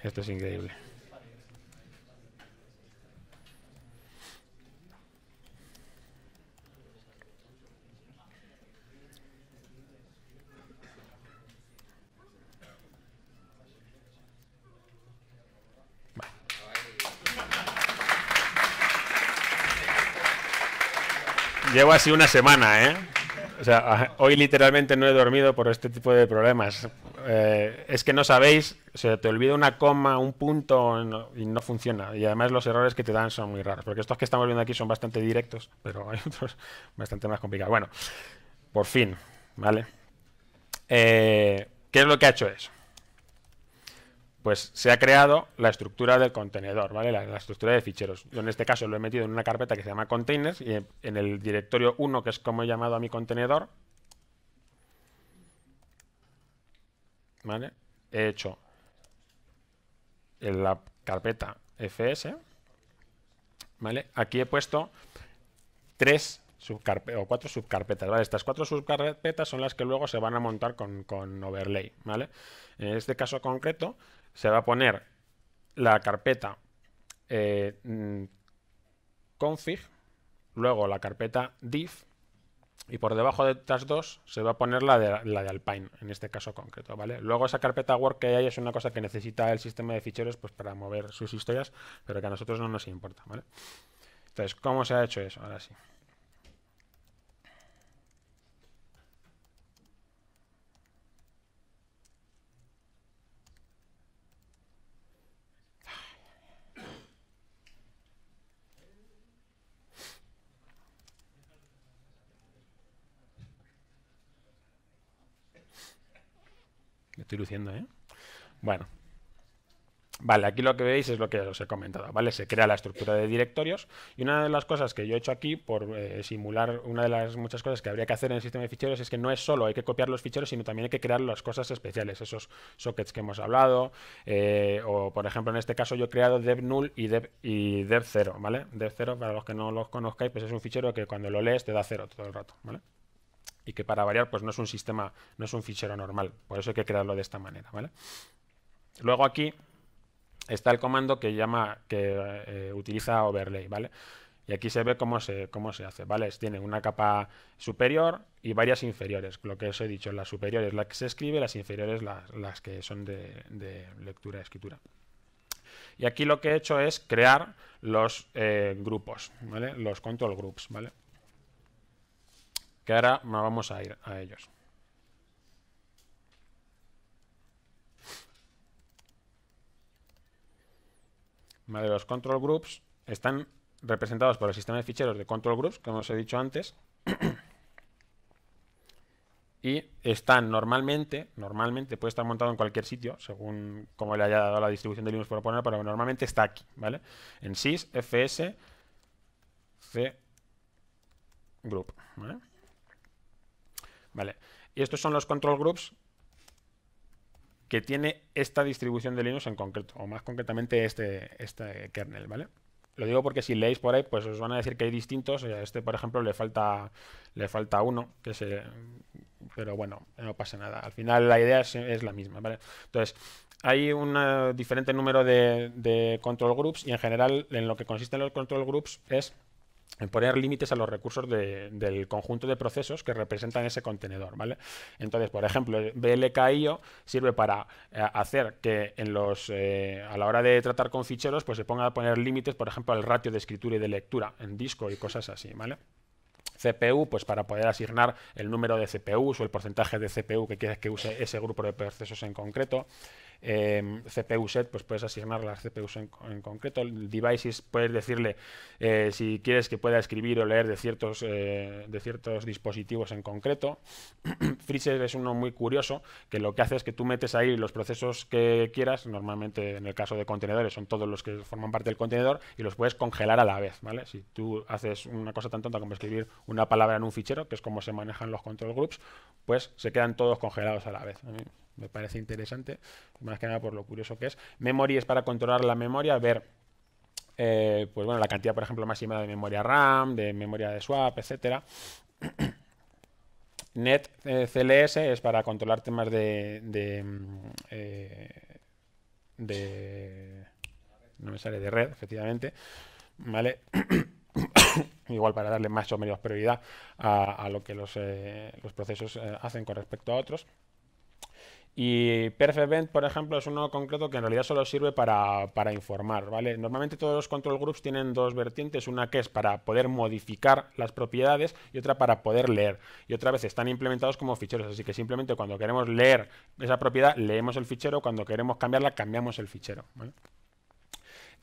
Esto es increíble. Llevo así una semana, ¿eh? O sea, hoy literalmente no he dormido por este tipo de problemas. Eh, es que no sabéis, se te olvida una coma, un punto y no funciona. Y además los errores que te dan son muy raros, porque estos que estamos viendo aquí son bastante directos, pero hay otros bastante más complicados. Bueno, por fin, ¿vale? Eh, ¿Qué es lo que ha hecho eso? pues se ha creado la estructura del contenedor, ¿vale? La, estructura de ficheros. Yo en este caso lo he metido en una carpeta que se llama containers y en, el directorio 1, que es como he llamado a mi contenedor, ¿vale? He hecho en la carpeta fs, ¿vale? Aquí he puesto tres o cuatro subcarpetas, ¿vale? Estas cuatro subcarpetas son las que luego se van a montar con, con overlay, ¿vale? En este caso concreto, se va a poner la carpeta eh, mm, config, luego la carpeta div, y por debajo de estas dos se va a poner la de, la de Alpine, en este caso concreto, ¿vale? Luego esa carpeta work que hay es una cosa que necesita el sistema de ficheros pues, para mover sus historias, pero que a nosotros no nos importa, ¿vale? Entonces, ¿cómo se ha hecho eso? Ahora sí. estoy luciendo, ¿eh? Bueno. Vale, aquí lo que veis es lo que os he comentado, ¿vale? Se crea la estructura de directorios y una de las cosas que yo he hecho aquí por eh, simular una de las muchas cosas que habría que hacer en el sistema de ficheros es que no es solo hay que copiar los ficheros, sino también hay que crear las cosas especiales, esos sockets que hemos hablado, eh, o por ejemplo en este caso yo he creado dev null y dev, y dev 0, ¿vale? Dev 0 para los que no los conozcáis, pues es un fichero que cuando lo lees te da cero todo el rato, ¿vale? y que para variar pues no es un sistema, no es un fichero normal. Por eso hay que crearlo de esta manera, ¿vale? Luego aquí está el comando que llama, que eh, utiliza overlay, ¿vale? Y aquí se ve cómo se, cómo se hace, ¿vale? Tiene una capa superior y varias inferiores. Lo que os he dicho, las superiores es la que se escribe, las inferiores las, que son de, de lectura, escritura. Y aquí lo que he hecho es crear los eh, grupos, ¿vale? Los control groups, ¿vale? que ahora vamos a ir a ellos. Vale, los control groups están representados por el sistema de ficheros de control groups, como os he dicho antes. y están normalmente, normalmente puede estar montado en cualquier sitio, según como le haya dado la distribución de Linux por poner, pero normalmente está aquí, ¿vale? En sys fs group, y estos son los control groups que tiene esta distribución de Linux en concreto, o más concretamente este, este kernel, ¿vale? Lo digo porque si leéis por ahí, pues os van a decir que hay distintos. Este, por ejemplo, le falta, le falta uno, que se, pero bueno, no pasa nada. Al final la idea es, la misma, ¿vale? Entonces, hay un eh, diferente número de, de, control groups y en general en lo que consisten los control groups es en poner límites a los recursos del conjunto de procesos que representan ese contenedor, ¿vale? Entonces, por ejemplo, BLKIO sirve para eh, hacer que eh, a la hora de tratar con ficheros, pues se ponga a poner límites, por ejemplo, al ratio de escritura y de lectura en disco y cosas así, ¿vale? CPU, pues para poder asignar el número de CPUs o el porcentaje de CPU que quieres que use ese grupo de procesos en concreto. Em, CPU set, pues puedes asignar las CPUs en, concreto. Devices, puedes decirle eh, si quieres que pueda escribir o leer de ciertos, eh, de ciertos dispositivos en concreto. Freezer es uno muy curioso, que lo que hace es que tú metes ahí los procesos que quieras, normalmente en el caso de contenedores son todos los que forman parte del contenedor, y los puedes congelar a la vez, ¿vale? Si tú haces una cosa tan tonta como escribir una palabra en un fichero, que es como se manejan los control groups, pues se quedan todos congelados a la vez me parece interesante, más que nada por lo curioso que es. Memory es para controlar la memoria, ver eh, pues bueno, la cantidad, por ejemplo, máxima de memoria RAM, de memoria de swap, etcétera. Net eh, CLS es para controlar temas de, mm, eh, de, no me sale de red, efectivamente, ¿vale? Igual para darle más o menos prioridad a, lo que los procesos hacen con respecto a otros. Y Perfect por ejemplo, es uno concreto que en realidad solo sirve para, informar, ¿vale? Normalmente todos los control groups tienen dos vertientes, una que es para poder modificar las propiedades y otra para poder leer. Y otra vez están implementados como ficheros, así que simplemente cuando queremos leer esa propiedad, leemos el fichero, cuando queremos cambiarla, cambiamos el fichero, ¿vale?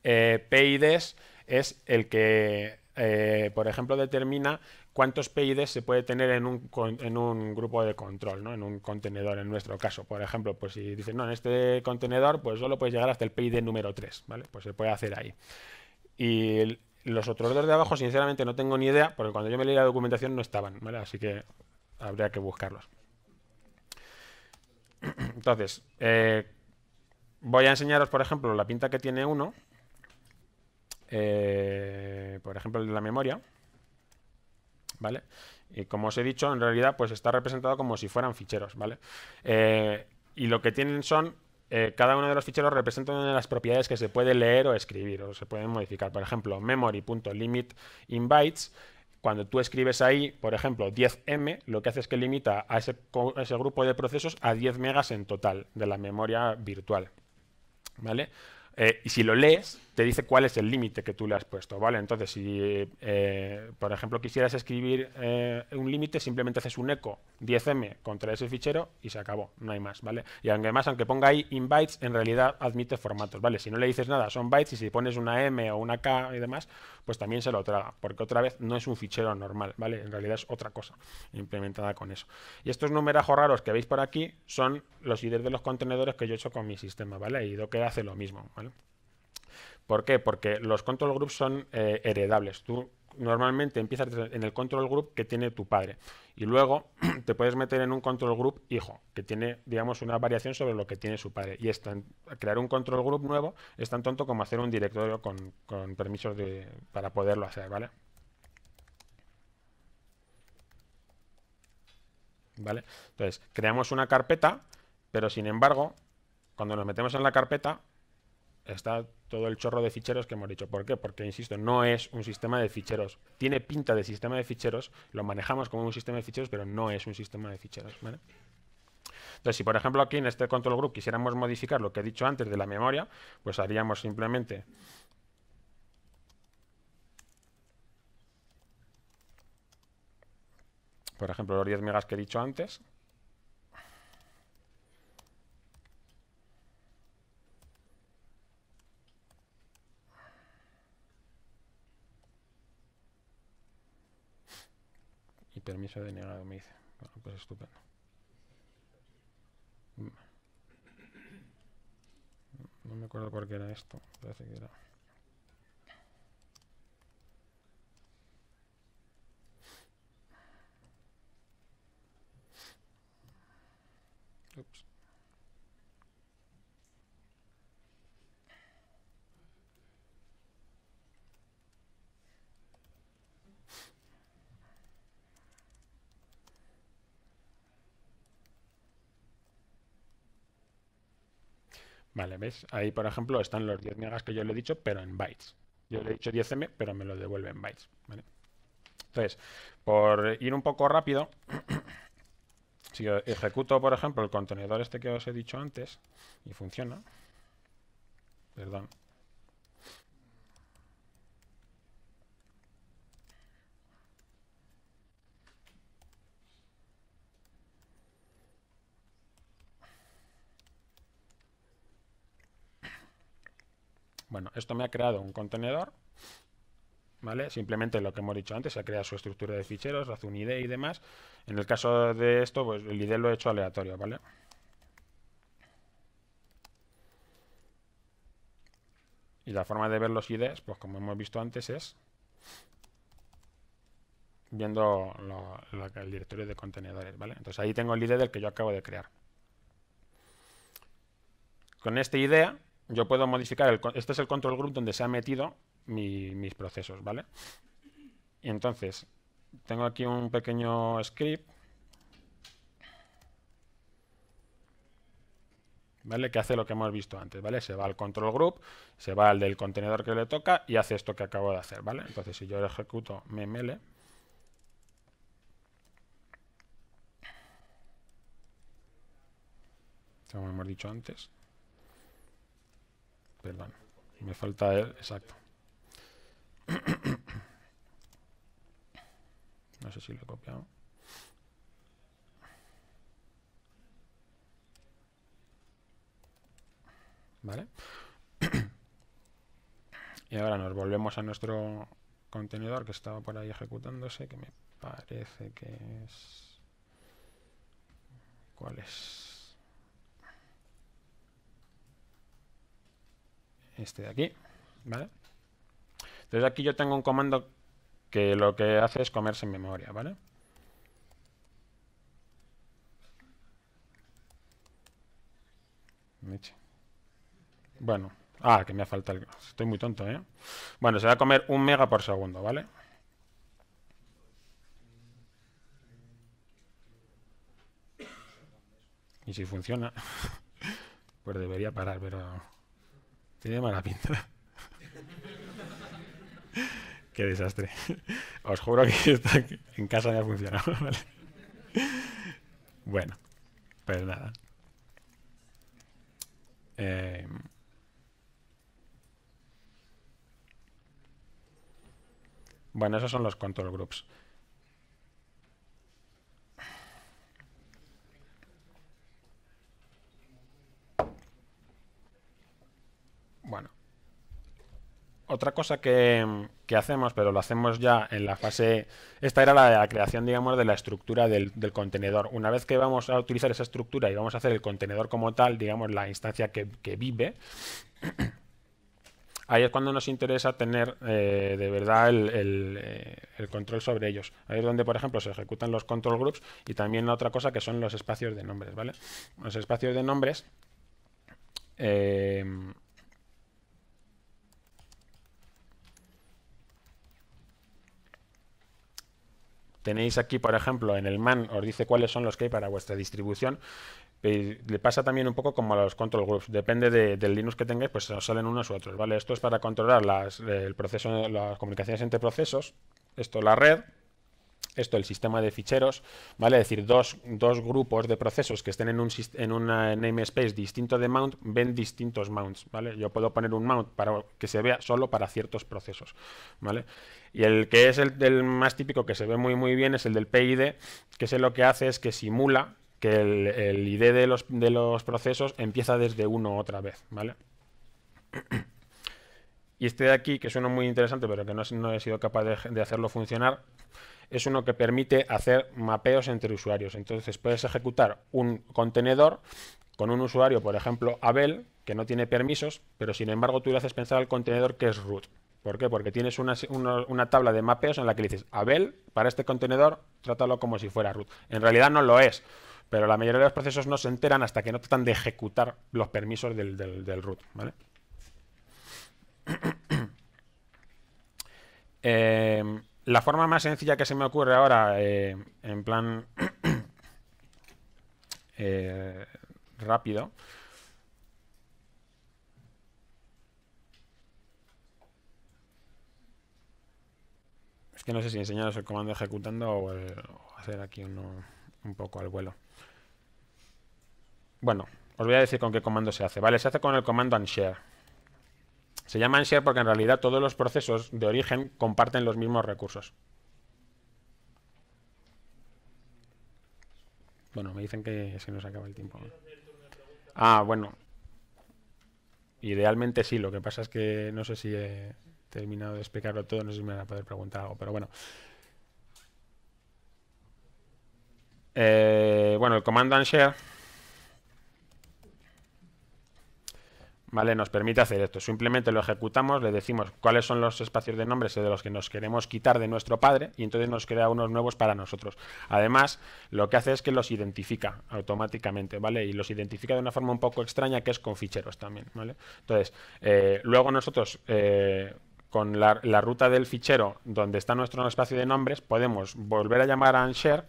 Eh, PIDs es el que, eh, por ejemplo, determina cuántos PIDs se puede tener en un, grupo de control, en un contenedor en nuestro caso. Por ejemplo, pues si dices, no, en este contenedor pues solo puedes llegar hasta el PID número 3, ¿vale? Pues se puede hacer ahí. Y los otros dos de abajo, sinceramente, no tengo ni idea, porque cuando yo me leí la documentación no estaban, ¿vale? Así que habría que buscarlos. Entonces, eh, voy a enseñaros, por ejemplo, la pinta que tiene uno, eh, por ejemplo, el de la memoria. ¿vale? Y como os he dicho, en realidad pues está representado como si fueran ficheros, ¿vale? Eh, y lo que tienen son, eh, cada uno de los ficheros representa una de las propiedades que se puede leer o escribir, o se pueden modificar. Por ejemplo, memory.limit bytes. cuando tú escribes ahí, por ejemplo, 10M, lo que hace es que limita ese, a ese, grupo de procesos a 10 megas en total de la memoria virtual. ¿Vale? Eh, y si lo lees, te dice cuál es el límite que tú le has puesto, ¿vale? Entonces, si, eh, por ejemplo, quisieras escribir eh, un límite, simplemente haces un eco 10m contra ese fichero y se acabó, no hay más, ¿vale? Y además, aunque ponga ahí in bytes, en realidad admite formatos, ¿vale? Si no le dices nada, son bytes, y si pones una m o una k y demás, pues también se lo traga, porque otra vez no es un fichero normal, ¿vale? En realidad es otra cosa implementada con eso. Y estos numerajos raros que veis por aquí son los IDs de los contenedores que yo he hecho con mi sistema, ¿vale? Y Docker hace lo mismo, ¿vale? ¿Por qué? Porque los control groups son eh, heredables. Tú normalmente empiezas en el control group que tiene tu padre y luego te puedes meter en un control group hijo, que tiene, digamos, una variación sobre lo que tiene su padre. Y esto, crear un control group nuevo es tan tonto como hacer un directorio con, permisos para poderlo hacer, ¿vale? ¿Vale? Entonces, creamos una carpeta, pero sin embargo, cuando nos metemos en la carpeta, está todo el chorro de ficheros que hemos dicho. ¿Por qué? Porque, insisto, no es un sistema de ficheros. Tiene pinta de sistema de ficheros, lo manejamos como un sistema de ficheros, pero no es un sistema de ficheros. Entonces, si por ejemplo aquí en este control group quisiéramos modificar lo que he dicho antes de la memoria, pues haríamos simplemente por ejemplo los 10 megas que he dicho antes permiso de negado me dice. Bueno, pues estupendo. Mm. No me acuerdo cuál qué era esto. Parece que era. Vale, ¿ves? Ahí, por ejemplo, están los 10 megas que yo le he dicho, pero en bytes. Yo le he dicho 10M, pero me lo devuelve en bytes. ¿vale? Entonces, por ir un poco rápido, si ejecuto, por ejemplo, el contenedor este que os he dicho antes, y funciona, perdón, Bueno, esto me ha creado un contenedor, ¿vale? Simplemente lo que hemos dicho antes, se ha creado su estructura de ficheros, hace un ID y demás. En el caso de esto, pues el ID lo he hecho aleatorio, ¿vale? Y la forma de ver los IDs, pues como hemos visto antes, es viendo el directorio de contenedores, ¿vale? Entonces ahí tengo el ID del que yo acabo de crear. Con este ID yo puedo modificar, el, este es el control group donde se han metido mis procesos, ¿vale? Y entonces, tengo aquí un pequeño script, ¿vale? Que hace lo que hemos visto antes, ¿vale? Se va al control group, se va al del contenedor que le toca y hace esto que acabo de hacer, ¿vale? Entonces, si yo ejecuto ml como hemos dicho antes, Perdón, me falta el exacto. No sé si lo he copiado. ¿Vale? Y ahora nos volvemos a nuestro contenedor que estaba por ahí ejecutándose, que me parece que es... ¿Cuál es? este de aquí, ¿vale? Entonces aquí yo tengo un comando que lo que hace es comerse en memoria, ¿vale? Bueno, ah, que me ha faltado el... Estoy muy tonto, ¿eh? Bueno, se va a comer un mega por segundo, ¿vale? Y si funciona, pues debería parar, pero tiene mala pinta. Qué desastre. Os juro que en casa ya funcionado, ¿vale? Bueno, pues nada. Eh, bueno, esos son los control groups. Bueno. Otra cosa que, hacemos, pero lo hacemos ya en la fase... Esta era la creación, digamos, de la estructura del, contenedor. Una vez que vamos a utilizar esa estructura y vamos a hacer el contenedor como tal, digamos, la instancia que, vive, ahí es cuando nos interesa tener eh, de verdad eh, el, control sobre ellos. Ahí es donde, por ejemplo, se ejecutan los control groups y también otra cosa que son los espacios de nombres, ¿vale? Los espacios de nombres... Eh, Tenéis aquí, por ejemplo, en el man os dice cuáles son los que hay para vuestra distribución. Eh, le pasa también un poco como a los control groups. Depende del Linux que tengáis, pues os salen unos u otros. ¿vale? Esto es para controlar las, el proceso, las comunicaciones entre procesos. Esto la red, esto el sistema de ficheros, ¿vale? Es decir, dos, grupos de procesos que estén en un en namespace distinto de mount ven distintos mounts, ¿vale? Yo puedo poner un mount para que se vea solo para ciertos procesos, ¿vale? Y el que es el, más típico que se ve muy muy bien es el del PID, que es lo que hace es que simula que el, el ID de los, de los procesos empieza desde uno otra vez, ¿vale? Y este de aquí, que suena muy interesante, pero que no, he sido capaz de, de hacerlo funcionar, es uno que permite hacer mapeos entre usuarios. Entonces puedes ejecutar un contenedor con un usuario, por ejemplo, Abel, que no tiene permisos, pero sin embargo tú le haces pensar al contenedor que es root. ¿Por qué? Porque tienes una, tabla de mapeos en la que le dices, Abel, para este contenedor, trátalo como si fuera root. En realidad no lo es, pero la mayoría de los procesos no se enteran hasta que no tratan de ejecutar los permisos del, del root. ¿vale? eh, la forma más sencilla que se me ocurre ahora, eh, en plan eh, rápido, Es que no sé si enseñaros el comando ejecutando eh, o, hacer aquí uno un poco al vuelo. Bueno, os voy a decir con qué comando se hace. Vale, se hace con el comando share. Se llama share porque en realidad todos los procesos de origen comparten los mismos recursos. Bueno, me dicen que se nos acaba el tiempo. Ah, bueno. Idealmente sí, lo que pasa es que no sé si he terminado de explicarlo todo, no sé si me van a poder preguntar algo, pero bueno. Eh, bueno, el comando unshare. ¿vale? Nos permite hacer esto. Simplemente lo ejecutamos, le decimos cuáles son los espacios de nombres de los que nos queremos quitar de nuestro padre y entonces nos crea unos nuevos para nosotros. Además, lo que hace es que los identifica automáticamente, ¿vale? Y los identifica de una forma un poco extraña que es con ficheros también, Entonces, eh, luego nosotros... Eh, con la, ruta del fichero donde está nuestro espacio de nombres, podemos volver a llamar a unshare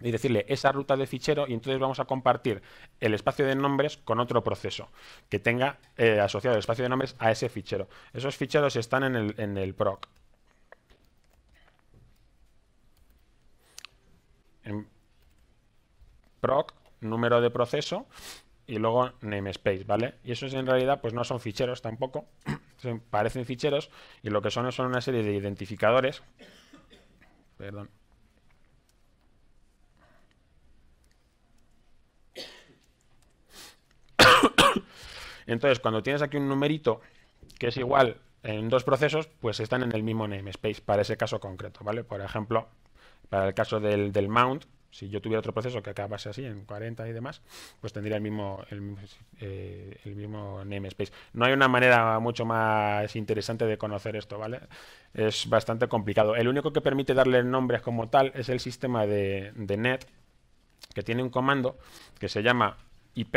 y decirle esa ruta de fichero y entonces vamos a compartir el espacio de nombres con otro proceso que tenga eh, asociado el espacio de nombres a ese fichero. Esos ficheros están en el, proc. proc, número de proceso y luego namespace, ¿vale? Y esos en realidad pues no son ficheros tampoco, parecen ficheros y lo que son son una serie de identificadores. Perdón Entonces, cuando tienes aquí un numerito que es igual en dos procesos, pues están en el mismo namespace para ese caso concreto, ¿vale? Por ejemplo, para el caso del, mount, si yo tuviera otro proceso que acabase así en 40 y demás, pues tendría eh, el mismo, namespace. No hay una manera mucho más interesante de conocer esto, ¿vale? Es bastante complicado. El único que permite darle nombres como tal es el sistema de, de net, que tiene un comando que se llama IP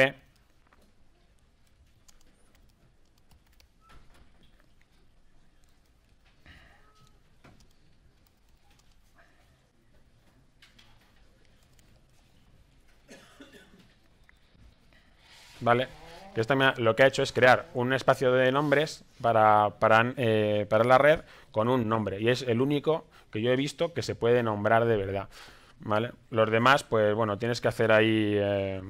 ¿vale? Que lo que ha hecho es crear un espacio de nombres para, para, eh, para la red con un nombre. Y es el único que yo he visto que se puede nombrar de verdad. ¿Vale? Los demás, pues bueno, tienes que hacer ahí eh,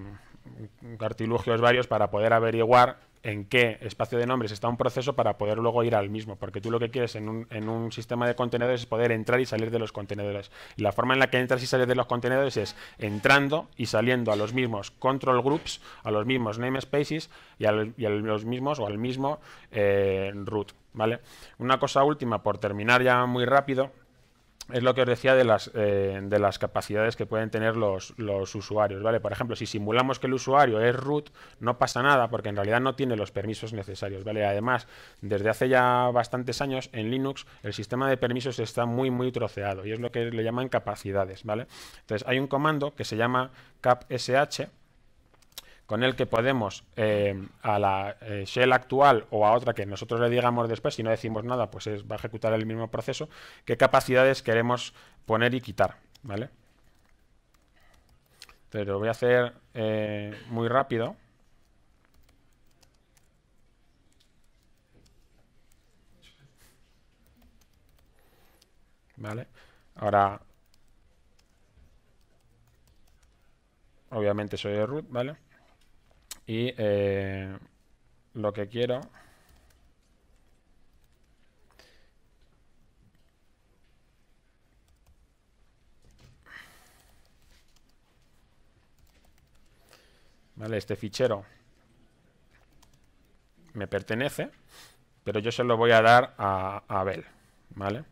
varios para poder averiguar en qué espacio de nombres está un proceso para poder luego ir al mismo, porque tú lo que quieres en un, sistema de contenedores es poder entrar y salir de los contenedores. la forma en la que entras y sales de los contenedores es entrando y saliendo a los mismos control groups, a los mismos namespaces y a, los mismos o al mismo eh, root. ¿vale? Una cosa última, por terminar ya muy rápido, es lo que os decía de las, eh, de las capacidades que pueden tener los, los, usuarios, ¿vale? Por ejemplo, si simulamos que el usuario es root, no pasa nada porque en realidad no tiene los permisos necesarios, ¿vale? Además, desde hace ya bastantes años en Linux el sistema de permisos está muy, muy troceado y es lo que le llaman capacidades, ¿vale? Entonces, hay un comando que se llama capsh, con el que podemos eh, a la eh, shell actual o a otra que nosotros le digamos después, si no decimos nada, pues va a ejecutar el mismo proceso, qué capacidades queremos poner y quitar, ¿vale? pero lo voy a hacer eh, muy rápido. ¿Vale? Ahora, obviamente soy de root, ¿vale? Y eh, lo que quiero... Vale, este fichero me pertenece, pero yo se lo voy a dar a, a Abel, ¿vale?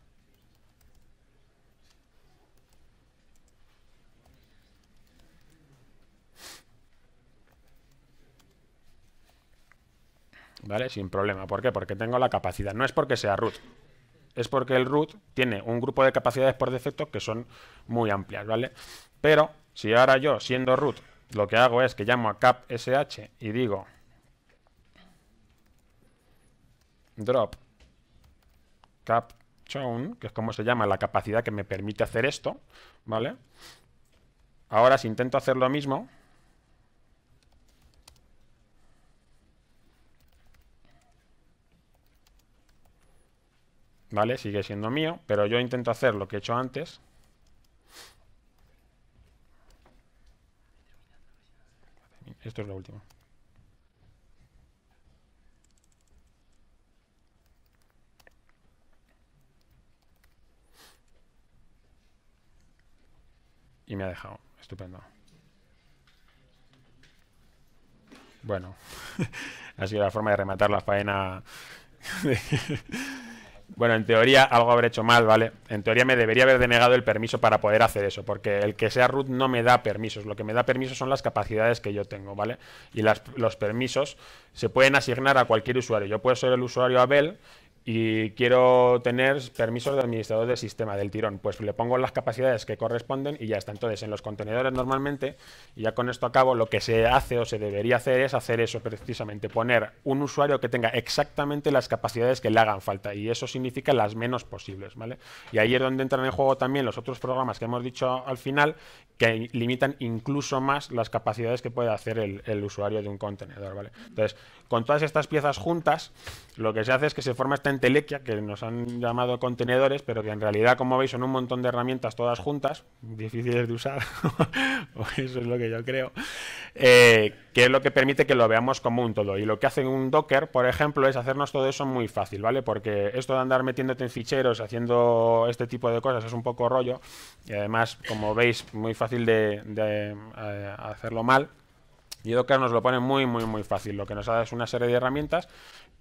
¿Vale? Sin problema. ¿Por qué? Porque tengo la capacidad. No es porque sea root. Es porque el root tiene un grupo de capacidades por defecto que son muy amplias, ¿vale? Pero si ahora yo, siendo root, lo que hago es que llamo a cap sh y digo drop cap chown que es como se llama la capacidad que me permite hacer esto, ¿vale? Ahora si intento hacer lo mismo, ¿Vale? Sigue siendo mío, pero yo intento hacer lo que he hecho antes. Esto es lo último. Y me ha dejado. Estupendo. Bueno, ha sido la forma de rematar la faena bueno, en teoría algo habré hecho mal, ¿vale? En teoría me debería haber denegado el permiso para poder hacer eso, porque el que sea root no me da permisos. Lo que me da permisos son las capacidades que yo tengo, ¿vale? Y las, los permisos se pueden asignar a cualquier usuario. Yo puedo ser el usuario Abel y quiero tener permisos de administrador del sistema del tirón. Pues le pongo las capacidades que corresponden y ya está. Entonces, en los contenedores normalmente, y ya con esto a cabo, lo que se hace o se debería hacer es hacer eso precisamente, poner un usuario que tenga exactamente las capacidades que le hagan falta. Y eso significa las menos posibles, ¿vale? Y ahí es donde entran en juego también los otros programas que hemos dicho al final, que limitan incluso más las capacidades que puede hacer el, usuario de un contenedor, ¿vale? Entonces, con todas estas piezas juntas, lo que se hace es que se forma esta entelequia que nos han llamado contenedores, pero que en realidad, como veis, son un montón de herramientas todas juntas, difíciles de usar, eso es lo que yo creo, eh, que es lo que permite que lo veamos como un todo. Y lo que hace un Docker, por ejemplo, es hacernos todo eso muy fácil, ¿vale? Porque esto de andar metiéndote en ficheros, haciendo este tipo de cosas, es un poco rollo. Y además, como veis, muy fácil de, eh, hacerlo mal. Y Docker nos lo pone muy, muy, muy fácil. Lo que nos da es una serie de herramientas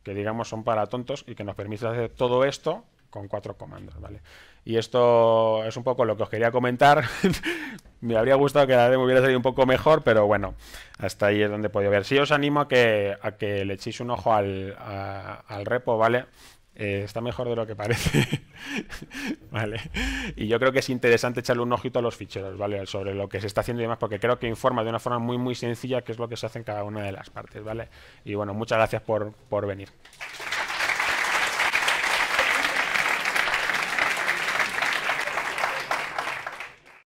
que, digamos, son para tontos y que nos permite hacer todo esto con cuatro comandos, ¿vale? Y esto es un poco lo que os quería comentar. me habría gustado que la demo hubiera salido un poco mejor, pero bueno, hasta ahí es donde podía ver. Sí os animo a que, a que le echéis un ojo al, al repo, ¿vale? Eh, está mejor de lo que parece. Y yo creo que es interesante echarle un ojito a los ficheros, ¿vale? Sobre lo que se está haciendo y demás, porque creo que informa de una forma muy, muy sencilla qué es lo que se hace en cada una de las partes, ¿vale? Y bueno, muchas gracias por venir.